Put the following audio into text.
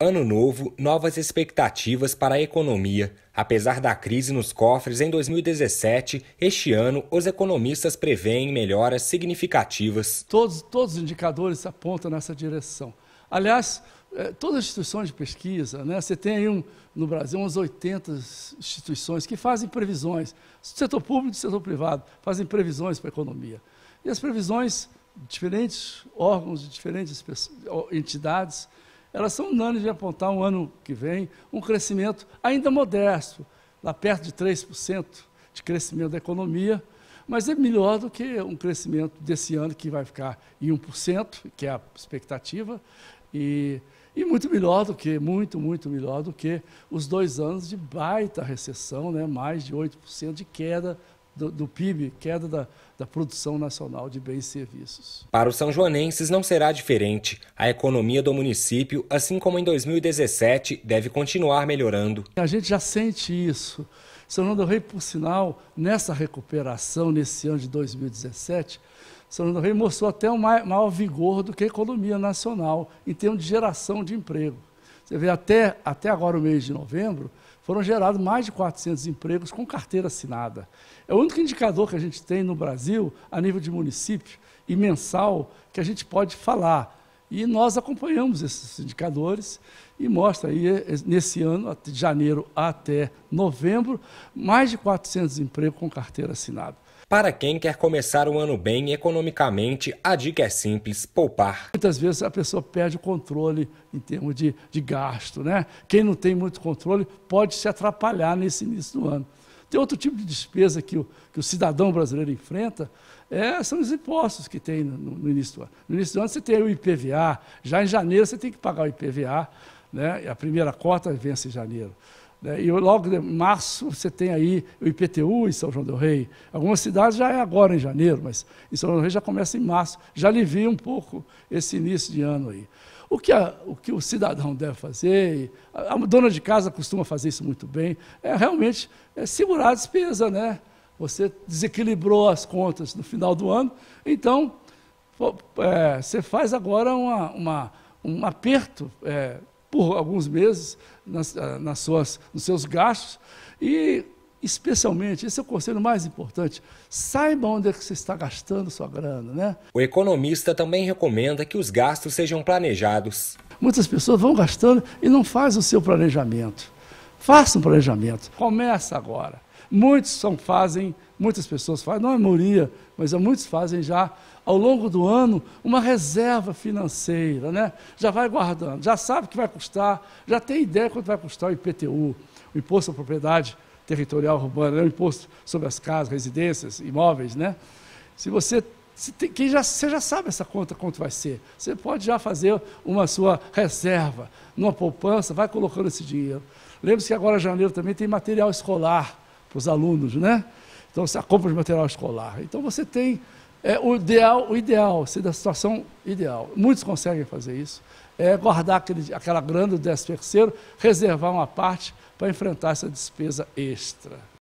Ano novo, novas expectativas para a economia. Apesar da crise nos cofres em 2017, este ano os economistas preveem melhoras significativas. Todos, todos os indicadores apontam nessa direção. Aliás, eh, todas as instituições de pesquisa, né? você tem aí um, no Brasil umas 80 instituições que fazem previsões, setor público e setor privado, fazem previsões para a economia. E as previsões, diferentes órgãos, de diferentes entidades, elas são unânimes de apontar um ano que vem um crescimento ainda modesto, lá perto de 3% de crescimento da economia, mas é melhor do que um crescimento desse ano que vai ficar em 1%, que é a expectativa, e, e muito melhor do que, muito, muito melhor do que os dois anos de baita recessão, né? mais de 8% de queda do, do PIB, queda da, da produção nacional de bens e serviços. Para os são joanenses não será diferente. A economia do município, assim como em 2017, deve continuar melhorando. A gente já sente isso. São João do Rei, por sinal, nessa recuperação, nesse ano de 2017, São João do Rei mostrou até um maior vigor do que a economia nacional, em termos de geração de emprego. Você vê, até, até agora, o mês de novembro, foram gerados mais de 400 empregos com carteira assinada. É o único indicador que a gente tem no Brasil, a nível de município e mensal, que a gente pode falar. E nós acompanhamos esses indicadores e mostra aí, eh, nesse ano, de janeiro até novembro, mais de 400 empregos com carteira assinada. Para quem quer começar o ano bem economicamente, a dica é simples: poupar. Muitas vezes a pessoa perde o controle em termos de, de gasto, né? Quem não tem muito controle pode se atrapalhar nesse início do ano. Tem outro tipo de despesa que o, que o cidadão brasileiro enfrenta, é, são os impostos que tem no, no, início do ano. No início do ano você tem o IPVA, já em janeiro você tem que pagar o IPVA, né? a primeira cota vence em janeiro. Né? E logo em né, março você tem aí o IPTU em São João del Rei. Algumas cidades já é agora em janeiro, mas em São João del Rei já começa em março. Já alivia um pouco esse início de ano aí. O que, a, o, que o cidadão deve fazer, a, a, dona de casa costuma fazer isso muito bem, é realmente é segurar a despesa, né? Você desequilibrou as contas no final do ano, então é, você faz agora uma, uma um aperto é, por alguns meses nas, ah, nas suas, nos seus gastos e, especialmente, esse é o conselho mais importante, saiba onde é que você está gastando sua grana, né? O economista também recomenda que os gastos sejam planejados. Muitas pessoas vão gastando e não faz o seu planejamento. Faça um planejamento. Começa agora. Muitos são, fazem, muitas pessoas fazem, não é maioria, mas é, muitos fazem já ao longo do ano uma reserva financeira, né? Já vai guardando, já sabe que vai custar, já tem ideia quanto vai custar o IPTU, o Imposto à Propriedade Territorial Urbana, né? o Imposto sobre as casas, residências, imóveis, né? Se você se tem, quem já, você já sabe essa conta quanto vai ser. Você pode já fazer uma sua reserva, numa poupança, vai colocando esse dinheiro. Lembre-se que agora janeiro também tem material escolar para os alunos, né? Então você compra o material escolar. Então você tem é, o ideal, o ideal, se da situação ideal. Muitos conseguem fazer isso. É guardar aquele, aquela grana do 13 terceiro, reservar uma parte para enfrentar essa despesa extra.